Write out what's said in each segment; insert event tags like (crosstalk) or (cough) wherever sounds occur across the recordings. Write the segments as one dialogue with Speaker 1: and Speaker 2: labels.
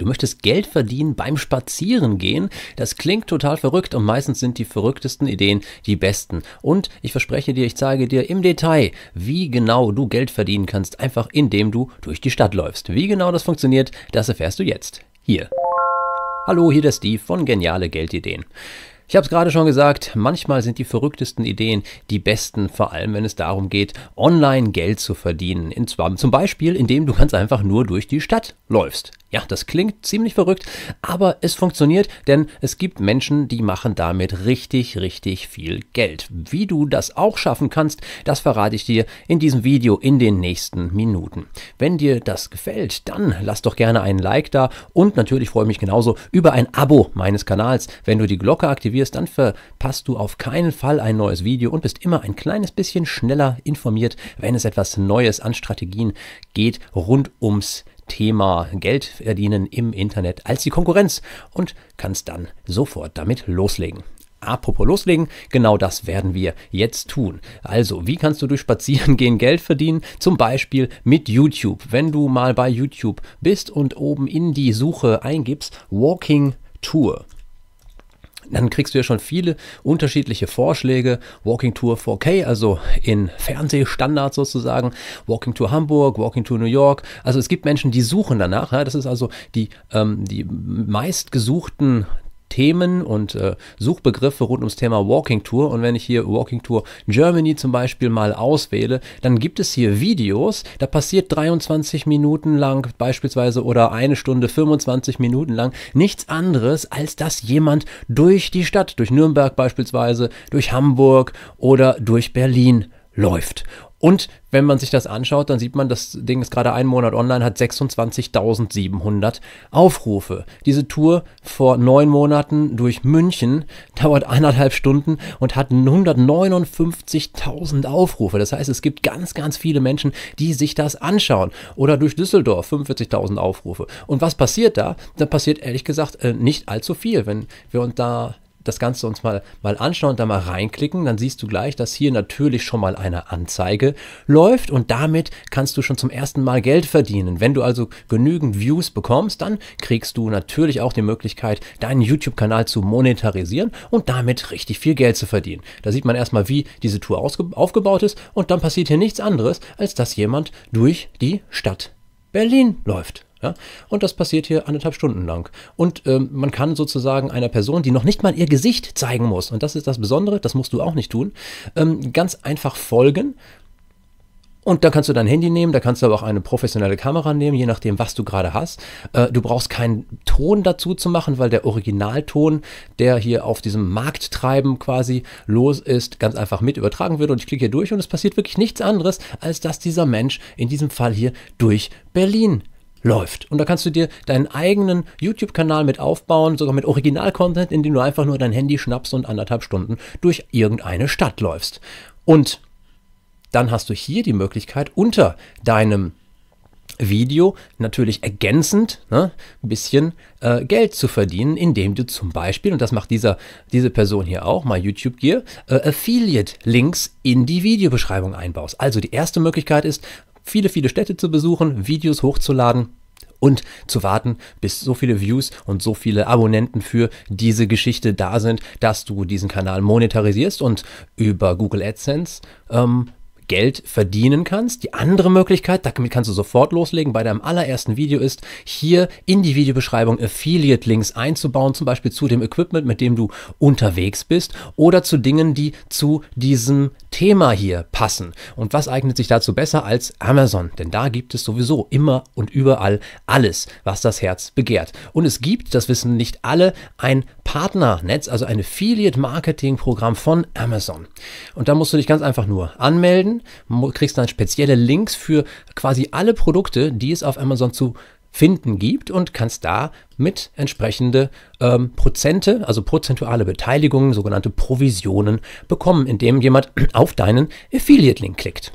Speaker 1: Du möchtest Geld verdienen beim Spazierengehen? Das klingt total verrückt und meistens sind die verrücktesten Ideen die besten. Und ich verspreche dir, ich zeige dir im Detail, wie genau du Geld verdienen kannst, einfach indem du durch die Stadt läufst. Wie genau das funktioniert, das erfährst du jetzt. Hier. Hallo, hier der Steve von Geniale Geldideen. Ich habe es gerade schon gesagt, manchmal sind die verrücktesten Ideen die besten, vor allem wenn es darum geht, online Geld zu verdienen. zum Beispiel, indem du ganz einfach nur durch die Stadt läufst. Ja, das klingt ziemlich verrückt, aber es funktioniert, denn es gibt Menschen, die machen damit richtig, richtig viel Geld. Wie du das auch schaffen kannst, das verrate ich dir in diesem Video in den nächsten Minuten. Wenn dir das gefällt, dann lass doch gerne einen Like da und natürlich freue ich mich genauso über ein Abo meines Kanals. Wenn du die Glocke aktivierst, dann verpasst du auf keinen Fall ein neues Video und bist immer ein kleines bisschen schneller informiert, wenn es etwas Neues an Strategien geht rund ums Thema Geld verdienen im Internet als die Konkurrenz und kannst dann sofort damit loslegen. Apropos loslegen, genau das werden wir jetzt tun. Also, wie kannst du durch Spazierengehen Geld verdienen? Zum Beispiel mit YouTube. Wenn du mal bei YouTube bist und oben in die Suche eingibst Walking Tour, dann kriegst du ja schon viele unterschiedliche Vorschläge. Walking Tour 4K, also in Fernsehstandard sozusagen, Walking Tour Hamburg, Walking Tour New York. Also es gibt Menschen, die suchen danach. Ja? Das ist also die, ähm, die meistgesuchten Themen und äh, Suchbegriffe rund ums Thema Walking Tour. Und wenn ich hier Walking Tour Germany zum Beispiel mal auswähle, dann gibt es hier Videos. Da passiert 23 Minuten lang beispielsweise oder eine Stunde 25 Minuten lang nichts anderes, als dass jemand durch die Stadt, durch Nürnberg beispielsweise, durch Hamburg oder durch Berlin läuft. Und wenn man sich das anschaut, dann sieht man, das Ding ist gerade einen Monat online, hat 26.700 Aufrufe. Diese Tour vor neun Monaten durch München (laughs) dauert eineinhalb Stunden und hat 159.000 Aufrufe. Das heißt, es gibt ganz, ganz viele Menschen, die sich das anschauen. Oder durch Düsseldorf 45.000 Aufrufe. Und was passiert da? Da passiert ehrlich gesagt äh, nicht allzu viel. Wenn wir uns da das Ganze uns mal, mal anschauen und da mal reinklicken, dann siehst du gleich, dass hier natürlich schon mal eine Anzeige läuft und damit kannst du schon zum ersten Mal Geld verdienen. Wenn du also genügend Views bekommst, dann kriegst du natürlich auch die Möglichkeit, deinen YouTube-Kanal zu monetarisieren und damit richtig viel Geld zu verdienen. Da sieht man erstmal, wie diese Tour aufgebaut ist und dann passiert hier nichts anderes, als dass jemand durch die Stadt Berlin läuft. Ja? Und das passiert hier anderthalb Stunden lang. Und ähm, man kann sozusagen einer Person, die noch nicht mal ihr Gesicht zeigen muss, und das ist das Besondere, das musst du auch nicht tun, ähm, ganz einfach folgen. Und da kannst du dein Handy nehmen, da kannst du aber auch eine professionelle Kamera nehmen, je nachdem, was du gerade hast. Äh, du brauchst keinen Ton dazu zu machen, weil der Originalton, der hier auf diesem Markttreiben quasi los ist, ganz einfach mit übertragen wird. Und ich klicke hier durch und es passiert wirklich nichts anderes, als dass dieser Mensch in diesem Fall hier durch Berlin läuft. Und da kannst du dir deinen eigenen YouTube-Kanal mit aufbauen, sogar mit Original-Content, indem du einfach nur dein Handy schnappst und anderthalb Stunden durch irgendeine Stadt läufst. Und dann hast du hier die Möglichkeit, unter deinem Video natürlich ergänzend ne, ein bisschen äh, Geld zu verdienen, indem du zum Beispiel, und das macht dieser, diese Person hier auch, mal YouTube Gear, äh, Affiliate-Links in die Videobeschreibung einbaust. Also die erste Möglichkeit ist, viele, viele Städte zu besuchen, Videos hochzuladen und zu warten, bis so viele Views und so viele Abonnenten für diese Geschichte da sind, dass du diesen Kanal monetarisierst und über Google AdSense ähm, Geld verdienen kannst. Die andere Möglichkeit, damit kannst du sofort loslegen, bei deinem allerersten Video ist, hier in die Videobeschreibung Affiliate-Links einzubauen, zum Beispiel zu dem Equipment, mit dem du unterwegs bist oder zu Dingen, die zu diesem Thema hier passen. Und was eignet sich dazu besser als Amazon? Denn da gibt es sowieso immer und überall alles, was das Herz begehrt. Und es gibt, das wissen nicht alle, ein Partnernetz, also ein Affiliate-Marketing-Programm von Amazon. Und da musst du dich ganz einfach nur anmelden kriegst dann spezielle Links für quasi alle Produkte, die es auf Amazon zu finden gibt und kannst da mit entsprechende ähm, Prozente, also prozentuale Beteiligungen, sogenannte Provisionen bekommen, indem jemand auf deinen Affiliate-Link klickt.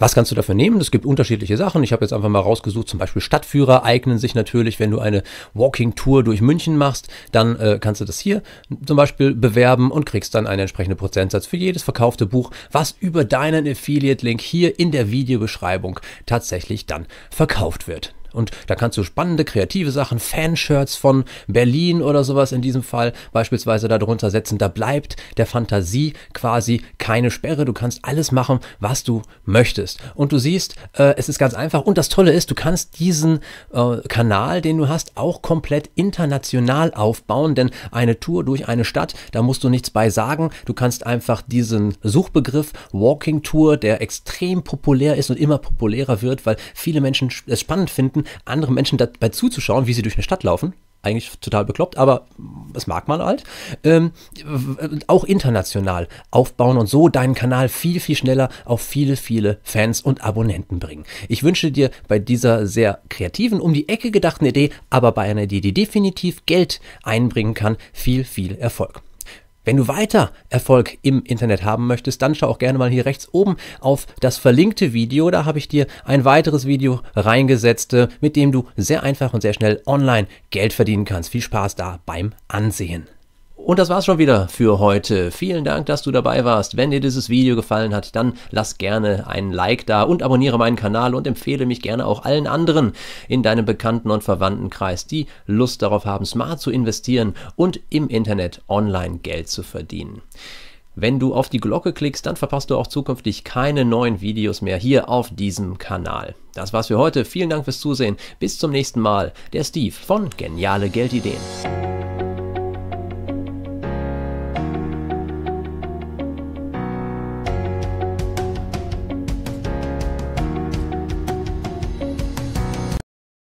Speaker 1: Was kannst du dafür nehmen? Es gibt unterschiedliche Sachen. Ich habe jetzt einfach mal rausgesucht, zum Beispiel Stadtführer eignen sich natürlich, wenn du eine Walking-Tour durch München machst, dann äh, kannst du das hier zum Beispiel bewerben und kriegst dann einen entsprechenden Prozentsatz für jedes verkaufte Buch, was über deinen Affiliate-Link hier in der Videobeschreibung tatsächlich dann verkauft wird. Und da kannst du spannende, kreative Sachen, Fanshirts von Berlin oder sowas in diesem Fall beispielsweise darunter setzen. Da bleibt der Fantasie quasi keine Sperre. Du kannst alles machen, was du möchtest. Und du siehst, äh, es ist ganz einfach. Und das Tolle ist, du kannst diesen äh, Kanal, den du hast, auch komplett international aufbauen. Denn eine Tour durch eine Stadt, da musst du nichts bei sagen. Du kannst einfach diesen Suchbegriff Walking Tour, der extrem populär ist und immer populärer wird, weil viele Menschen es spannend finden, Möglichkeiten, anderen Menschen dabei zuzuschauen, wie sie durch eine Stadt laufen eigentlich total bekloppt, aber das mag man halt. Ähm, auch international aufbauen und so deinen Kanal viel, viel schneller auf viele, viele Fans und Abonnenten bringen. Ich wünsche dir bei dieser sehr kreativen, um die Ecke gedachten Idee, aber bei einer Idee, die definitiv Geld einbringen kann, viel, viel Erfolg. Wenn du weiter Erfolg im Internet haben möchtest, dann schau auch gerne mal hier rechts oben auf das verlinkte Video. Da habe ich dir ein weiteres Video reingesetzt, äh, mit dem du sehr einfach und sehr schnell online Geld verdienen kannst. Viel Spaß da beim Ansehen. Und das war's schon wieder für heute. Vielen Dank, dass du dabei warst. Wenn dir dieses Video gefallen hat, dann lass gerne einen Like da und abonniere meinen Kanal und empfehle mich gerne auch allen anderen in deinem Bekannten- und Verwandtenkreis, die Lust darauf haben, smart zu investieren und im Internet online Geld zu verdienen. Wenn du auf die Glocke klickst, dann verpasst du auch zukünftig keine neuen Videos mehr hier auf diesem Kanal. Das war's für heute. Vielen Dank fürs Zusehen. Bis zum nächsten Mal. Der Steve von Geniale Geldideen.